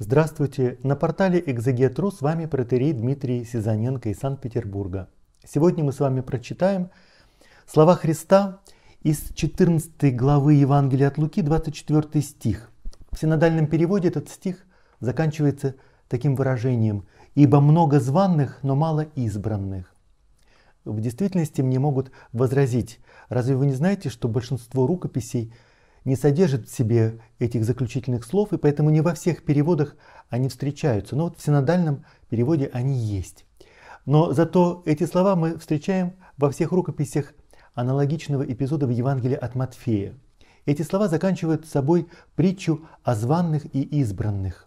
Здравствуйте! На портале Экзегетру с вами протерей Дмитрий Сизаненко из Санкт-Петербурга. Сегодня мы с вами прочитаем слова Христа из 14 главы Евангелия от Луки, 24 стих. В синодальном переводе этот стих заканчивается таким выражением «Ибо много званных, но мало избранных». В действительности мне могут возразить, разве вы не знаете, что большинство рукописей – не содержит в себе этих заключительных слов, и поэтому не во всех переводах они встречаются. Но вот в синодальном переводе они есть. Но зато эти слова мы встречаем во всех рукописях аналогичного эпизода в Евангелии от Матфея. Эти слова заканчивают собой притчу о званных и избранных.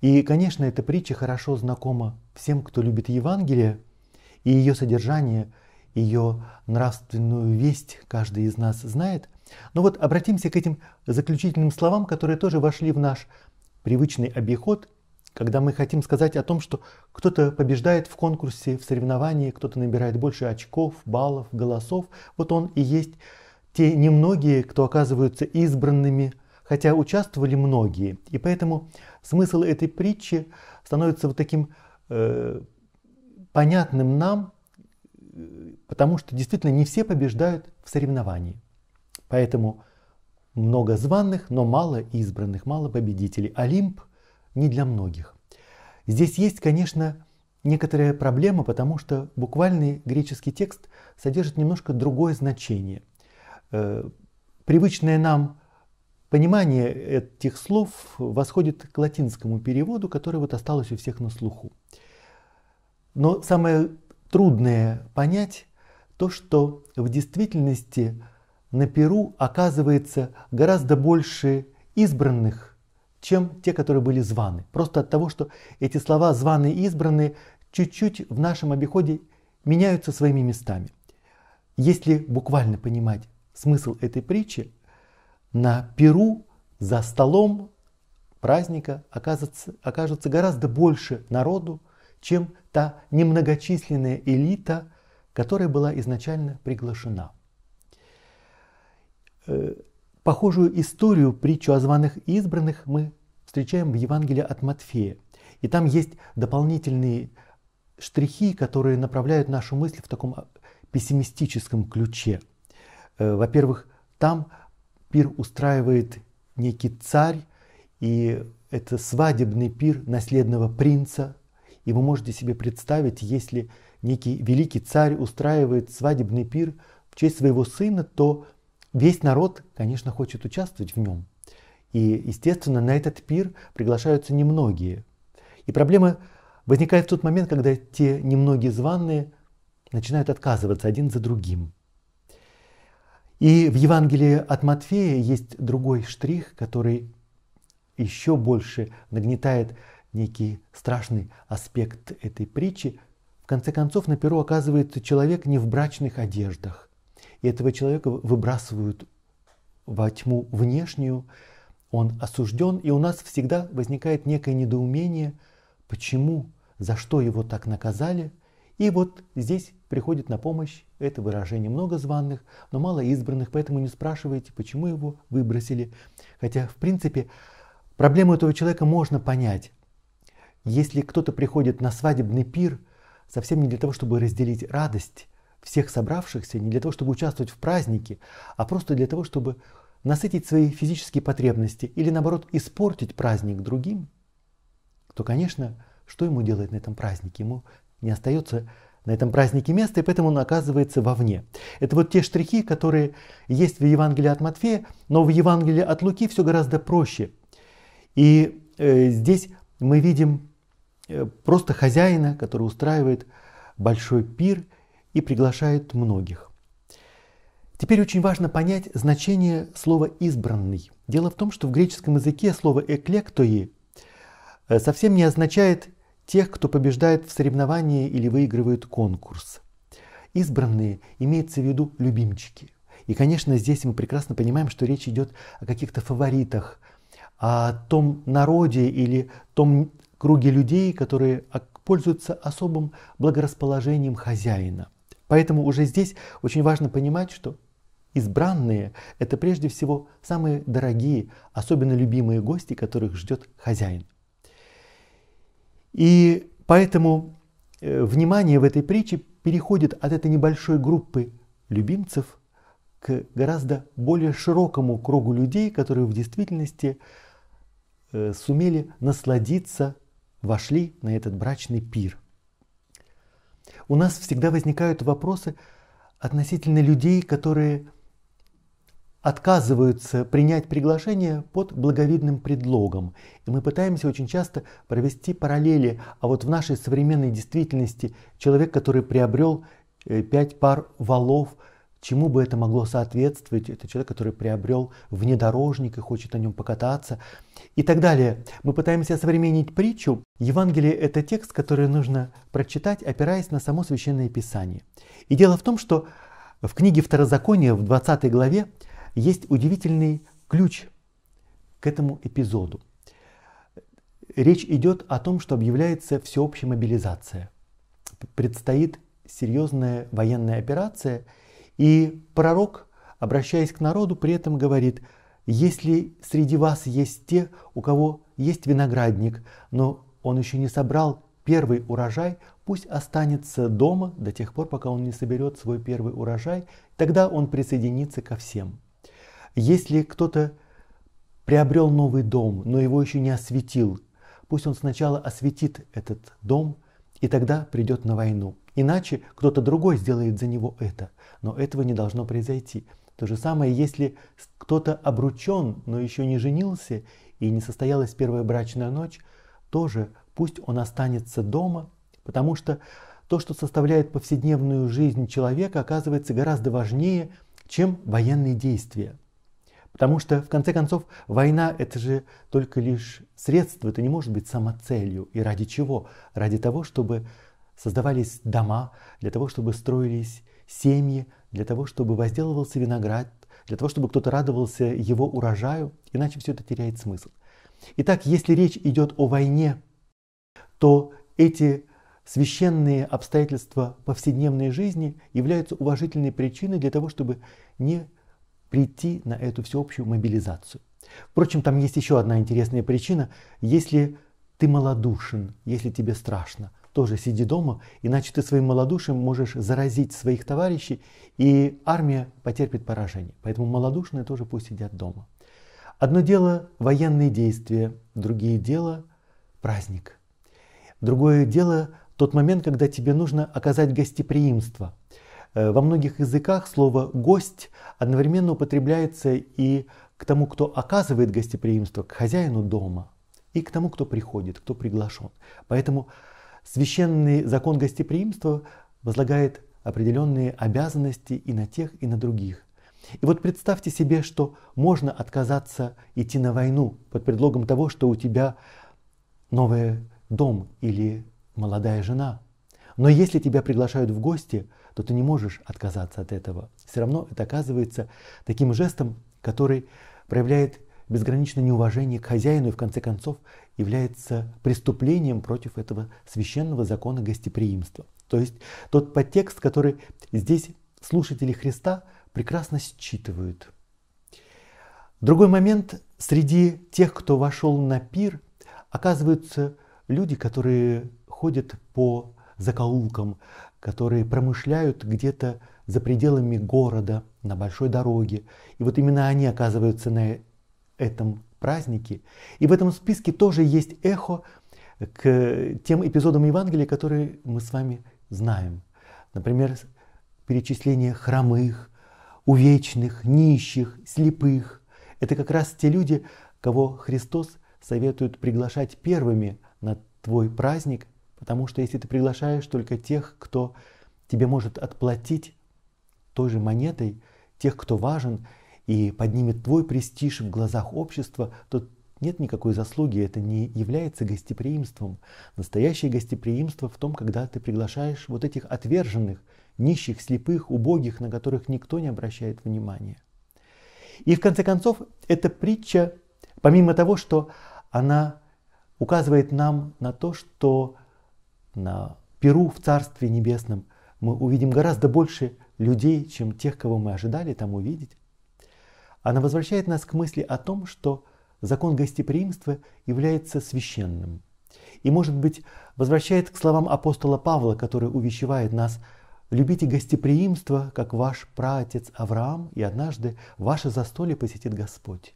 И, конечно, эта притча хорошо знакома всем, кто любит Евангелие и ее содержание, ее нравственную весть каждый из нас знает – но ну вот обратимся к этим заключительным словам, которые тоже вошли в наш привычный обиход, когда мы хотим сказать о том, что кто-то побеждает в конкурсе, в соревновании, кто-то набирает больше очков, баллов, голосов. Вот он и есть те немногие, кто оказываются избранными, хотя участвовали многие. И поэтому смысл этой притчи становится вот таким э, понятным нам, э, потому что действительно не все побеждают в соревновании. Поэтому много званых, но мало избранных, мало победителей. Олимп не для многих. Здесь есть, конечно, некоторая проблема, потому что буквальный греческий текст содержит немножко другое значение. Э, привычное нам понимание этих слов восходит к латинскому переводу, который вот осталось у всех на слуху. Но самое трудное понять то, что в действительности – на Перу оказывается гораздо больше избранных, чем те, которые были званы. Просто от того, что эти слова «званые» и «избранные» чуть-чуть в нашем обиходе меняются своими местами. Если буквально понимать смысл этой притчи, на Перу за столом праздника окажется, окажется гораздо больше народу, чем та немногочисленная элита, которая была изначально приглашена. Э, похожую историю, притчу о званых избранных, мы встречаем в Евангелии от Матфея. И там есть дополнительные штрихи, которые направляют нашу мысль в таком а, пессимистическом ключе. Э, во-первых, там пир устраивает некий царь, и это свадебный пир наследного принца. И вы можете себе представить, если некий великий царь устраивает свадебный пир в честь своего сына, то Весь народ, конечно, хочет участвовать в нем. И, естественно, на этот пир приглашаются немногие. И проблема возникает в тот момент, когда те немногие званые начинают отказываться один за другим. И в Евангелии от Матфея есть другой штрих, который еще больше нагнетает некий страшный аспект этой притчи. В конце концов, на перу оказывается человек не в брачных одеждах этого человека выбрасывают во тьму внешнюю, он осужден, и у нас всегда возникает некое недоумение, почему, за что его так наказали. И вот здесь приходит на помощь это выражение много званных, но мало избранных, поэтому не спрашивайте, почему его выбросили. Хотя, в принципе, проблему этого человека можно понять. Если кто-то приходит на свадебный пир, совсем не для того, чтобы разделить радость, всех собравшихся не для того, чтобы участвовать в празднике, а просто для того, чтобы насытить свои физические потребности или наоборот испортить праздник другим, то, конечно, что ему делать на этом празднике? Ему не остается на этом празднике места, и поэтому он оказывается вовне. Это вот те штрихи, которые есть в Евангелии от Матфея, но в Евангелии от Луки все гораздо проще. И э, здесь мы видим э, просто хозяина, который устраивает большой пир – и приглашают многих. Теперь очень важно понять значение слова «избранный». Дело в том, что в греческом языке слово «эклектои» совсем не означает тех, кто побеждает в соревновании или выигрывает конкурс. Избранные имеется в виду любимчики. И, конечно, здесь мы прекрасно понимаем, что речь идет о каких-то фаворитах, о том народе или том круге людей, которые пользуются особым благорасположением хозяина. Поэтому уже здесь очень важно понимать, что избранные – это прежде всего самые дорогие, особенно любимые гости, которых ждет хозяин. И поэтому э, внимание в этой притче переходит от этой небольшой группы любимцев к гораздо более широкому кругу людей, которые в действительности э, сумели насладиться, вошли на этот брачный пир – у нас всегда возникают вопросы относительно людей, которые отказываются принять приглашение под благовидным предлогом. И мы пытаемся очень часто провести параллели. А вот в нашей современной действительности человек, который приобрел э, пять пар валов – Чему бы это могло соответствовать? Это человек, который приобрел внедорожник и хочет на нем покататься и так далее. Мы пытаемся современнить притчу. Евангелие – это текст, который нужно прочитать, опираясь на само Священное Писание. И дело в том, что в книге Второзакония, в 20 главе, есть удивительный ключ к этому эпизоду. Речь идет о том, что объявляется всеобщая мобилизация. Предстоит серьезная военная операция – и пророк, обращаясь к народу, при этом говорит, если среди вас есть те, у кого есть виноградник, но он еще не собрал первый урожай, пусть останется дома до тех пор, пока он не соберет свой первый урожай, тогда он присоединится ко всем. Если кто-то приобрел новый дом, но его еще не осветил, пусть он сначала осветит этот дом, и тогда придет на войну. Иначе кто-то другой сделает за него это. Но этого не должно произойти. То же самое, если кто-то обручен, но еще не женился и не состоялась первая брачная ночь, тоже пусть он останется дома, потому что то, что составляет повседневную жизнь человека, оказывается гораздо важнее, чем военные действия. Потому что, в конце концов, война – это же только лишь средство, это не может быть самоцелью. И ради чего? Ради того, чтобы создавались дома, для того, чтобы строились семьи, для того, чтобы возделывался виноград, для того, чтобы кто-то радовался его урожаю, иначе все это теряет смысл. Итак, если речь идет о войне, то эти священные обстоятельства повседневной жизни являются уважительной причиной для того, чтобы не прийти на эту всеобщую мобилизацию. Впрочем, там есть еще одна интересная причина. Если ты малодушен, если тебе страшно, тоже сиди дома, иначе ты своим малодушием можешь заразить своих товарищей, и армия потерпит поражение. Поэтому малодушные тоже пусть сидят дома. Одно дело – военные действия, другие дело – праздник. Другое дело – тот момент, когда тебе нужно оказать гостеприимство. Э, во многих языках слово «гость» одновременно употребляется и к тому, кто оказывает гостеприимство, к хозяину дома, и к тому, кто приходит, кто приглашен. Поэтому Священный закон гостеприимства возлагает определенные обязанности и на тех, и на других. И вот представьте себе, что можно отказаться идти на войну под предлогом того, что у тебя новый дом или молодая жена. Но если тебя приглашают в гости, то ты не можешь отказаться от этого. Все равно это оказывается таким жестом, который проявляет безграничное неуважение к хозяину и в конце концов является преступлением против этого священного закона гостеприимства. То есть тот подтекст, который здесь слушатели Христа прекрасно считывают. Другой момент, среди тех, кто вошел на пир, оказываются люди, которые ходят по закоулкам, которые промышляют где-то за пределами города, на большой дороге. И вот именно они оказываются на этом празднике. И в этом списке тоже есть эхо к тем эпизодам Евангелия, которые мы с вами знаем. Например, перечисление хромых, увечных, нищих, слепых. Это как раз те люди, кого Христос советует приглашать первыми на твой праздник, потому что если ты приглашаешь только тех, кто тебе может отплатить той же монетой, тех, кто важен, и поднимет твой престиж в глазах общества, то нет никакой заслуги, это не является гостеприимством. Настоящее гостеприимство в том, когда ты приглашаешь вот этих отверженных, нищих, слепых, убогих, на которых никто не обращает внимания. И в конце концов, эта притча, помимо того, что она указывает нам на то, что на Перу в Царстве Небесном мы увидим гораздо больше людей, чем тех, кого мы ожидали там увидеть, она возвращает нас к мысли о том, что закон гостеприимства является священным. И, может быть, возвращает к словам апостола Павла, который увещевает нас «Любите гостеприимство, как ваш праотец Авраам, и однажды ваше застолье посетит Господь».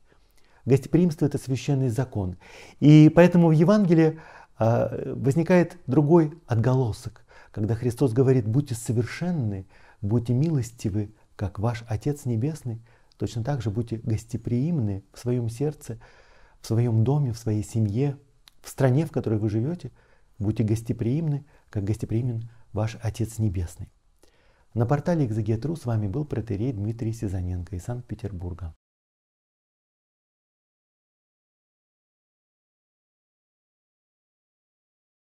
Гостеприимство – это священный закон. И поэтому в Евангелии а, возникает другой отголосок, когда Христос говорит «Будьте совершенны, будьте милостивы, как ваш Отец Небесный Точно так же будьте гостеприимны в своем сердце, в своем доме, в своей семье, в стране, в которой вы живете. Будьте гостеприимны, как гостеприимен ваш Отец Небесный. На портале Экзегетру с вами был протерей Дмитрий Сизаненко из Санкт-Петербурга.